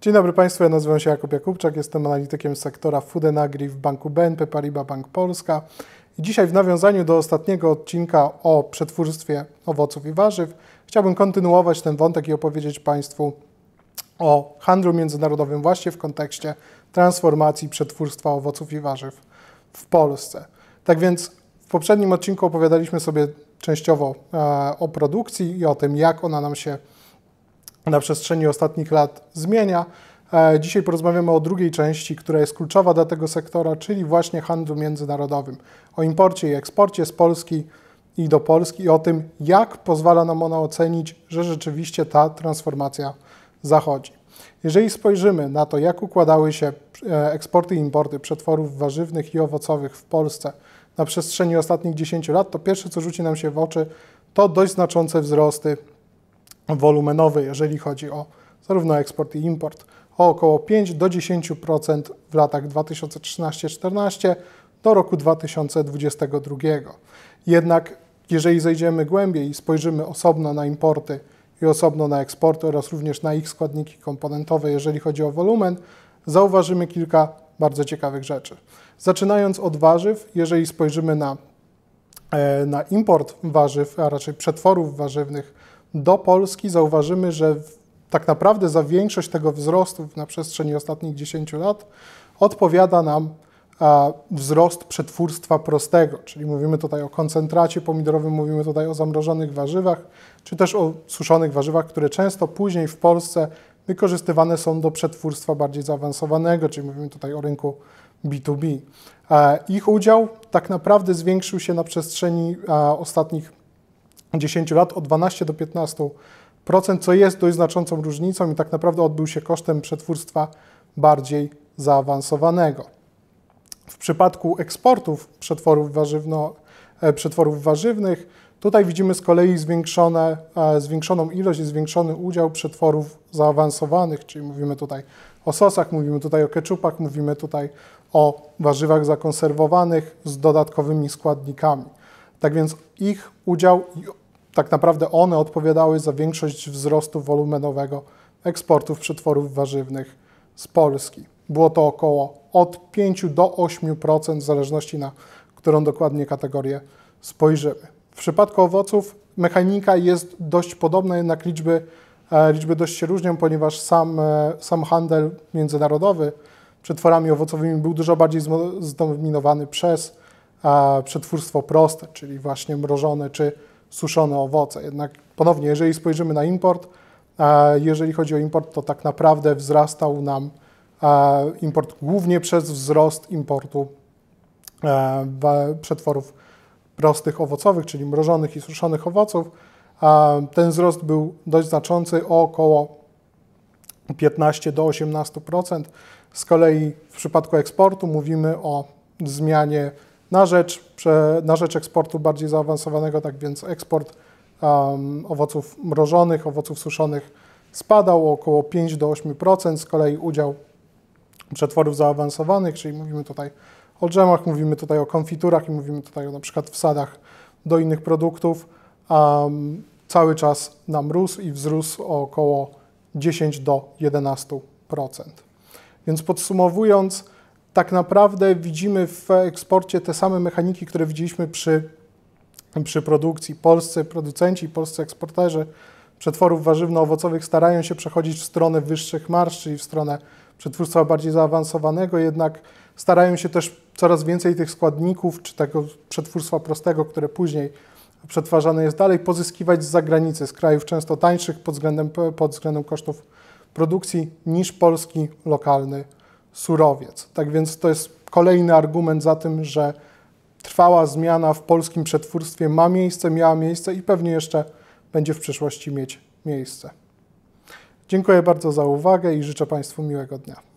Dzień dobry Państwu, ja nazywam się Jakub Jakubczak, jestem analitykiem sektora Food and Agri w Banku BNP Paribas Bank Polska. I dzisiaj w nawiązaniu do ostatniego odcinka o przetwórstwie owoców i warzyw chciałbym kontynuować ten wątek i opowiedzieć Państwu o handlu międzynarodowym właśnie w kontekście transformacji przetwórstwa owoców i warzyw w Polsce. Tak więc w poprzednim odcinku opowiadaliśmy sobie częściowo e, o produkcji i o tym, jak ona nam się na przestrzeni ostatnich lat zmienia. E, dzisiaj porozmawiamy o drugiej części, która jest kluczowa dla tego sektora, czyli właśnie handlu międzynarodowym, o imporcie i eksporcie z Polski i do Polski i o tym, jak pozwala nam ona ocenić, że rzeczywiście ta transformacja zachodzi. Jeżeli spojrzymy na to, jak układały się e, eksporty i importy przetworów warzywnych i owocowych w Polsce na przestrzeni ostatnich 10 lat, to pierwsze, co rzuci nam się w oczy, to dość znaczące wzrosty wolumenowy, jeżeli chodzi o zarówno eksport i import, o około 5 do 10% w latach 2013-14 do roku 2022. Jednak jeżeli zejdziemy głębiej i spojrzymy osobno na importy i osobno na eksporty oraz również na ich składniki komponentowe, jeżeli chodzi o wolumen, zauważymy kilka bardzo ciekawych rzeczy. Zaczynając od warzyw, jeżeli spojrzymy na, e, na import warzyw, a raczej przetworów warzywnych, do Polski zauważymy, że tak naprawdę za większość tego wzrostu na przestrzeni ostatnich 10 lat odpowiada nam wzrost przetwórstwa prostego, czyli mówimy tutaj o koncentracie pomidorowym, mówimy tutaj o zamrożonych warzywach, czy też o suszonych warzywach, które często później w Polsce wykorzystywane są do przetwórstwa bardziej zaawansowanego, czyli mówimy tutaj o rynku B2B. E, ich udział tak naprawdę zwiększył się na przestrzeni ostatnich 10 lat od 12 do 15%, co jest dość znaczącą różnicą i tak naprawdę odbył się kosztem przetwórstwa bardziej zaawansowanego. W przypadku eksportów przetworów, warzywno, e, przetworów warzywnych tutaj widzimy z kolei zwiększone, e, zwiększoną ilość i zwiększony udział przetworów zaawansowanych, czyli mówimy tutaj o sosach, mówimy tutaj o keczupach, mówimy tutaj o warzywach zakonserwowanych z dodatkowymi składnikami. Tak więc ich udział, tak naprawdę one odpowiadały za większość wzrostu wolumenowego eksportów przetworów warzywnych z Polski. Było to około od 5 do 8%, w zależności na którą dokładnie kategorię spojrzymy. W przypadku owoców mechanika jest dość podobna, jednak liczby, e, liczby dość się różnią, ponieważ sam, e, sam handel międzynarodowy przetworami owocowymi był dużo bardziej zdominowany przez E, przetwórstwo proste, czyli właśnie mrożone czy suszone owoce. Jednak ponownie, jeżeli spojrzymy na import, e, jeżeli chodzi o import, to tak naprawdę wzrastał nam e, import głównie przez wzrost importu przetworów prostych owocowych, czyli mrożonych i suszonych owoców. Ten wzrost był dość znaczący, o około 15 do 18%. Z kolei w przypadku eksportu mówimy o zmianie na rzecz, na rzecz eksportu bardziej zaawansowanego, tak więc eksport um, owoców mrożonych, owoców suszonych spadał o około 5 do 8%, z kolei udział przetworów zaawansowanych, czyli mówimy tutaj o dżemach, mówimy tutaj o konfiturach i mówimy tutaj o na przykład wsadach do innych produktów, um, cały czas nam rósł i wzrósł o około 10 do 11%. Więc podsumowując, tak naprawdę widzimy w eksporcie te same mechaniki, które widzieliśmy przy, przy produkcji. Polscy producenci, polscy eksporterzy przetworów warzywno-owocowych starają się przechodzić w stronę wyższych marsz, czyli w stronę przetwórstwa bardziej zaawansowanego, jednak starają się też coraz więcej tych składników, czy tego przetwórstwa prostego, które później przetwarzane jest dalej, pozyskiwać z zagranicy, z krajów często tańszych pod względem, pod względem kosztów produkcji niż polski lokalny surowiec. Tak więc to jest kolejny argument za tym, że trwała zmiana w polskim przetwórstwie ma miejsce, miała miejsce i pewnie jeszcze będzie w przyszłości mieć miejsce. Dziękuję bardzo za uwagę i życzę Państwu miłego dnia.